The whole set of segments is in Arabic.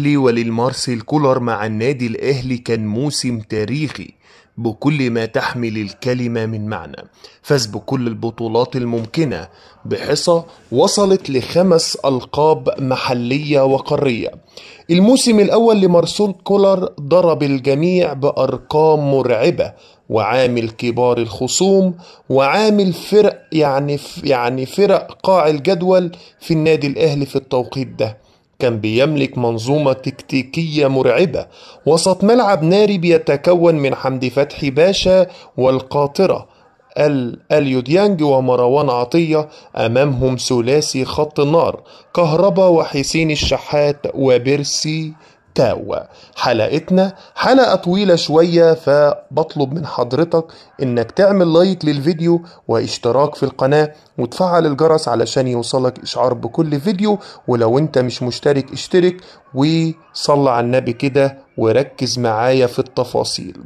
الأهلي وللمارسيل كولر مع النادي الأهلي كان موسم تاريخي بكل ما تحمل الكلمة من معنى فاز بكل البطولات الممكنة بحصة وصلت لخمس ألقاب محلية وقارية الموسم الأول لمارسيل كولر ضرب الجميع بأرقام مرعبة وعامل كبار الخصوم وعامل فرق يعني يعني فرق قاع الجدول في النادي الأهلي في التوقيت ده كان بيملك منظومة تكتيكية مرعبة وسط ملعب ناري بيتكون من حمدي فتحي باشا والقاطرة اليو ديانج ومروان عطية أمامهم ثلاثي خط النار كهربا وحسين الشحات وبرسي تاو حلقتنا حلقة طويلة شوية فبطلب من حضرتك انك تعمل لايك للفيديو واشتراك في القناة وتفعل الجرس علشان يوصلك اشعار بكل فيديو ولو انت مش مشترك اشترك وصلى على النبي كده وركز معايا في التفاصيل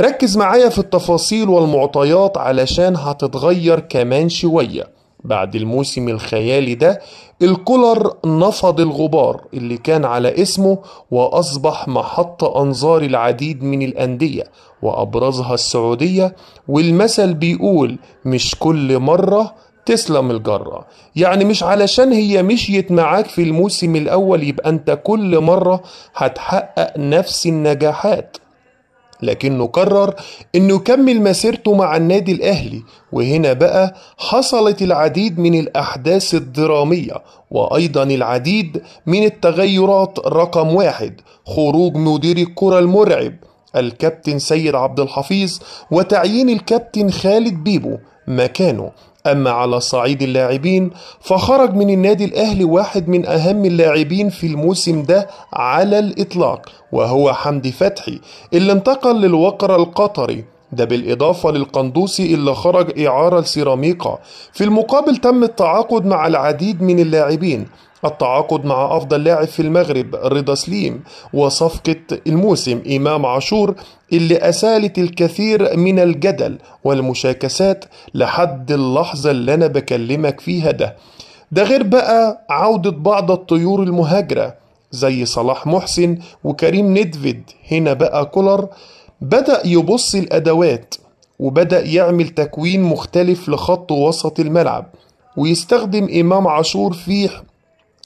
ركز معايا في التفاصيل والمعطيات علشان هتتغير كمان شوية بعد الموسم الخيالي ده الكولر نفض الغبار اللي كان على اسمه وأصبح محط أنظار العديد من الأندية وأبرزها السعودية والمثل بيقول مش كل مرة تسلم الجرة يعني مش علشان هي مشيت معاك في الموسم الأول يبقى أنت كل مرة هتحقق نفس النجاحات لكنه قرر انه يكمل مسيرته مع النادي الاهلي وهنا بقى حصلت العديد من الاحداث الدراميه وايضا العديد من التغيرات رقم واحد خروج مدير الكره المرعب الكابتن سيد عبد الحفيظ وتعيين الكابتن خالد بيبو مكانه أما على صعيد اللاعبين فخرج من النادي الأهلي واحد من أهم اللاعبين في الموسم ده على الإطلاق وهو حمدي فتحي اللي انتقل للوقر القطري ده بالإضافة للقندوسي اللي خرج إعارة لسيراميكا في المقابل تم التعاقد مع العديد من اللاعبين التعاقد مع أفضل لاعب في المغرب رضا سليم وصفقة الموسم إمام عاشور اللي أسالت الكثير من الجدل والمشاكسات لحد اللحظة اللي أنا بكلمك فيها ده ده غير بقى عودة بعض الطيور المهاجرة زي صلاح محسن وكريم ندفيد هنا بقى كولر بدأ يبص الأدوات وبدأ يعمل تكوين مختلف لخط وسط الملعب ويستخدم إمام عاشور فيه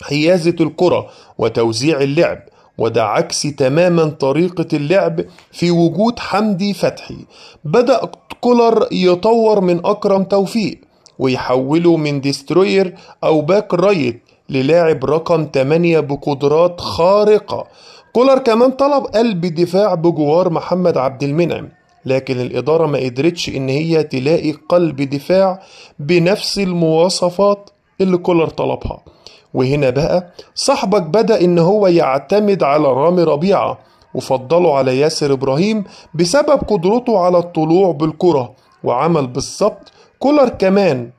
حيازة الكرة وتوزيع اللعب وده عكس تماما طريقة اللعب في وجود حمدي فتحي بدأ كولر يطور من أكرم توفيق ويحوله من ديستروير أو باك رايت للاعب رقم 8 بقدرات خارقة كولر كمان طلب قلب دفاع بجوار محمد عبد المنعم لكن الإدارة ما قدرتش إن هي تلاقي قلب دفاع بنفس المواصفات اللي كولر طلبها وهنا بقى صاحبك بدأ إن هو يعتمد على رامي ربيعة وفضله على ياسر إبراهيم بسبب قدرته على الطلوع بالكرة وعمل بالظبط كولر كمان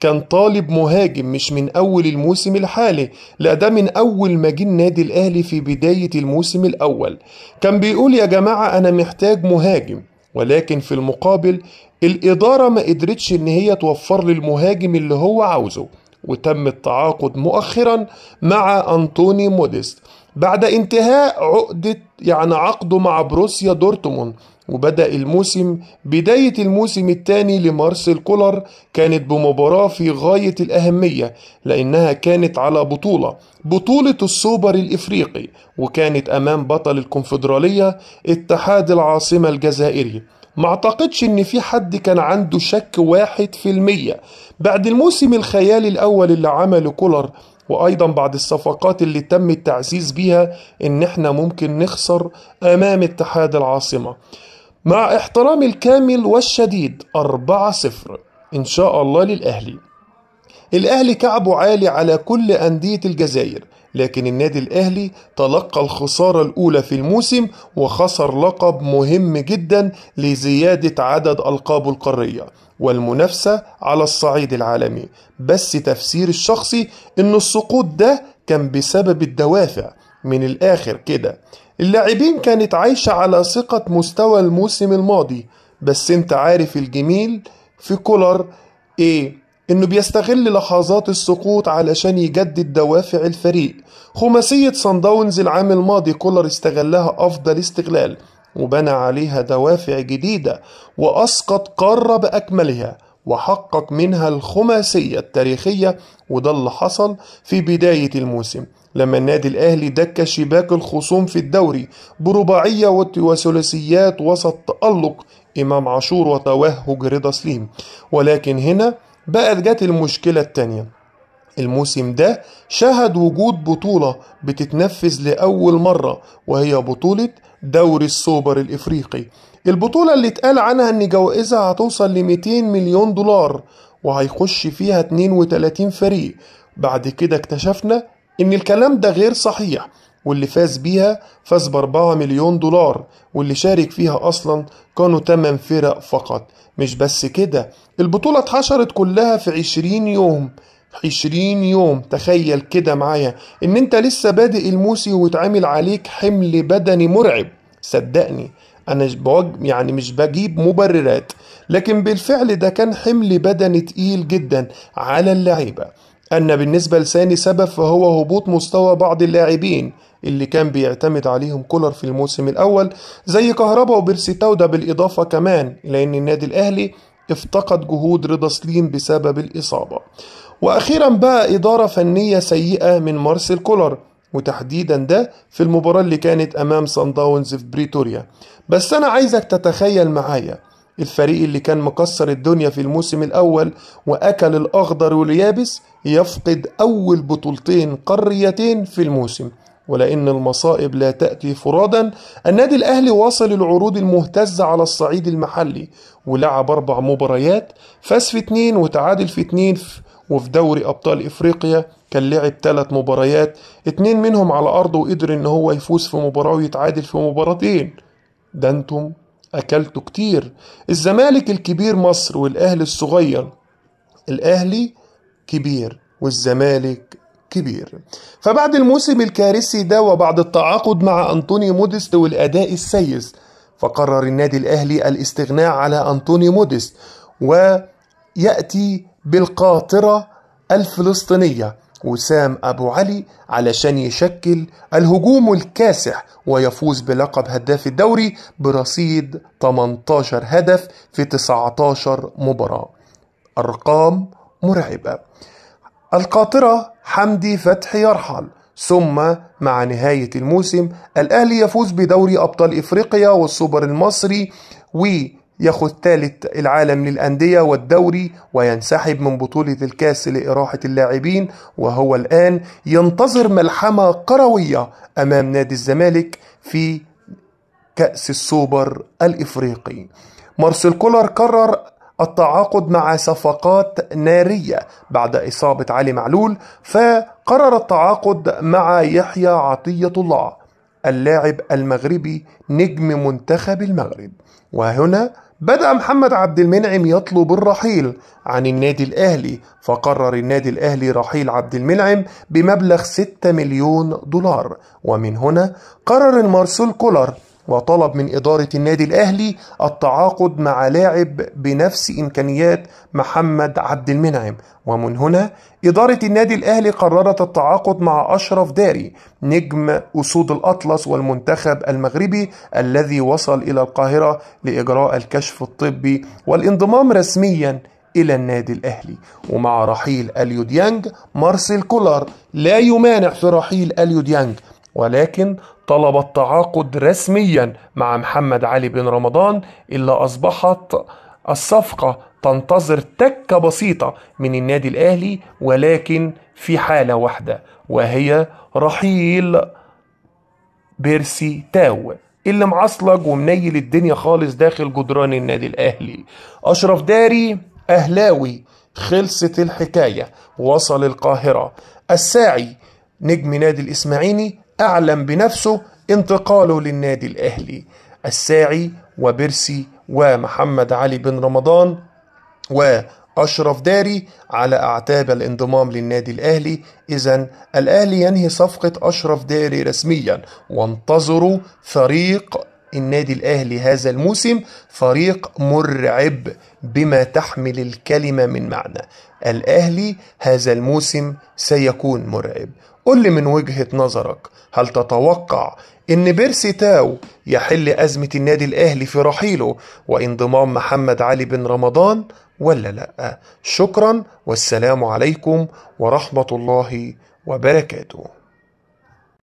كان طالب مهاجم مش من أول الموسم الحالي لا ده من أول ما جه النادي الأهلي في بداية الموسم الأول كان بيقول يا جماعة أنا محتاج مهاجم ولكن في المقابل الإدارة ما قدرتش إن هي توفر للمهاجم اللي هو عاوزه وتم التعاقد مؤخرا مع أنطوني موديست بعد انتهاء عقدة يعني عقده مع بروسيا دورتموند وبدأ الموسم بداية الموسم الثاني لمارسيل كولر كانت بمباراة في غاية الأهمية لأنها كانت على بطولة بطولة السوبر الإفريقي وكانت أمام بطل الكونفدرالية اتحاد العاصمة الجزائري ما اعتقدش ان في حد كان عنده شك واحد في المية بعد الموسم الخيالي الاول اللي عمله كولر وايضا بعد الصفقات اللي تم التعزيز بيها ان احنا ممكن نخسر امام اتحاد العاصمة مع احترامي الكامل والشديد 4-0 ان شاء الله للاهلي الاهلي كعبه عالي على كل اندية الجزائر لكن النادي الأهلي تلقى الخسارة الأولى في الموسم وخسر لقب مهم جدا لزيادة عدد ألقابه القارية والمنافسة على الصعيد العالمي بس تفسير الشخصي إن السقوط ده كان بسبب الدوافع من الآخر كده اللاعبين كانت عايشة على ثقة مستوى الموسم الماضي بس انت عارف الجميل في كولر ايه انه بيستغل لحظات السقوط علشان يجدد دوافع الفريق خماسية صن داونز العام الماضي كولر استغلها افضل استغلال وبنى عليها دوافع جديدة واسقط قارة باكملها وحقق منها الخماسية التاريخية وده اللي حصل في بداية الموسم لما النادي الأهلي دك شباك الخصوم في الدوري برباعية وثلاثيات وسط تألق إمام عاشور وتوهج رضا سليم ولكن هنا بقت جت المشكلة التانية الموسم ده شهد وجود بطولة بتتنفذ لأول مرة وهي بطولة دوري السوبر الإفريقي البطولة اللي اتقال عنها إن جوائزها هتوصل ل 200 مليون دولار وهيخش فيها 32 فريق بعد كده اكتشفنا إن الكلام ده غير صحيح واللي فاز بيها فاز بأربعة مليون دولار واللي شارك فيها أصلا كانوا تمن فرق فقط مش بس كده البطولة اتحشرت كلها في عشرين يوم عشرين يوم تخيل كده معايا ان انت لسه بادئ الموسم واتعامل عليك حمل بدني مرعب صدقني انا بوج... يعني مش بجيب مبررات لكن بالفعل ده كان حمل بدني تقيل جدا على اللعيبه أن بالنسبة لساني سبب فهو هبوط مستوى بعض اللاعبين اللي كان بيعتمد عليهم كولر في الموسم الأول زي كهربا وبرسيتاودا بالإضافة كمان لأن النادي الأهلي افتقد جهود رضا سليم بسبب الإصابة وأخيرا بقى إدارة فنية سيئة من مارسيل كولر وتحديدا ده في المباراة اللي كانت أمام سان داونز في بريتوريا بس أنا عايزك تتخيل معايا الفريق اللي كان مكسر الدنيا في الموسم الأول وأكل الأخضر واليابس يفقد أول بطولتين قاريتين في الموسم ولأن المصائب لا تأتي فرادا النادي الأهلي وصل العروض المهتزة على الصعيد المحلي ولعب أربع مباريات فاز في اتنين وتعادل في اتنين وفي دوري أبطال إفريقيا كان لعب ثلاث مباريات اتنين منهم على أرضه وقدر إن هو يفوز في مباراة ويتعادل في مباراتين ده انتم أكلتوا كتير الزمالك الكبير مصر والأهلي الصغير الأهلي كبير والزمالك كبير فبعد الموسم الكارثي ده وبعد التعاقد مع أنطوني موديست والأداء السيس فقرر النادي الأهلي الاستغناء على أنطوني موديست ويأتي بالقاطرة الفلسطينية وسام أبو علي علشان يشكل الهجوم الكاسح ويفوز بلقب هداف الدوري برصيد 18 هدف في 19 مباراة أرقام مرعبة القاطرة حمدي فتحي يرحل ثم مع نهاية الموسم الأهلي يفوز بدوري أبطال إفريقيا والسوبر المصري وياخد ثالث العالم للأندية والدوري وينسحب من بطولة الكاس لإراحة اللاعبين وهو الآن ينتظر ملحمة قروية أمام نادي الزمالك في كأس السوبر الإفريقي مارسيل كولر قرر التعاقد مع صفقات نارية بعد إصابة علي معلول فقرر التعاقد مع يحيى عطية الله اللاعب المغربي نجم منتخب المغرب وهنا بدأ محمد عبد المنعم يطلب الرحيل عن النادي الأهلي فقرر النادي الأهلي رحيل عبد المنعم بمبلغ 6 مليون دولار ومن هنا قرر المارسول كولر وطلب من إدارة النادي الأهلي التعاقد مع لاعب بنفس إمكانيات محمد عبد المنعم ومن هنا إدارة النادي الأهلي قررت التعاقد مع أشرف داري نجم أسود الأطلس والمنتخب المغربي الذي وصل إلى القاهرة لإجراء الكشف الطبي والانضمام رسميا إلى النادي الأهلي ومع رحيل أليو ديانج مارسيل كولر لا يمانع في رحيل أليو ديانج ولكن طلب التعاقد رسميا مع محمد علي بن رمضان الا أصبحت الصفقة تنتظر تكة بسيطة من النادي الأهلي ولكن في حالة واحدة وهي رحيل بيرسي تاو اللي معصلج ومنيل الدنيا خالص داخل جدران النادي الأهلي أشرف داري أهلاوي خلصت الحكاية وصل القاهرة الساعي نجم نادي الإسماعيلي أعلم بنفسه انتقاله للنادي الأهلي الساعي وبرسي ومحمد علي بن رمضان وأشرف داري على أعتاب الانضمام للنادي الأهلي إذا الأهلي ينهي صفقة أشرف داري رسميا وانتظروا فريق النادي الأهلي هذا الموسم فريق مرعب بما تحمل الكلمة من معنى الأهلي هذا الموسم سيكون مرعب قل لي من وجهة نظرك هل تتوقع إن بيرسي تاو يحل أزمة النادي الأهلي في رحيله وانضمام محمد علي بن رمضان ولا لأ شكرا والسلام عليكم ورحمة الله وبركاته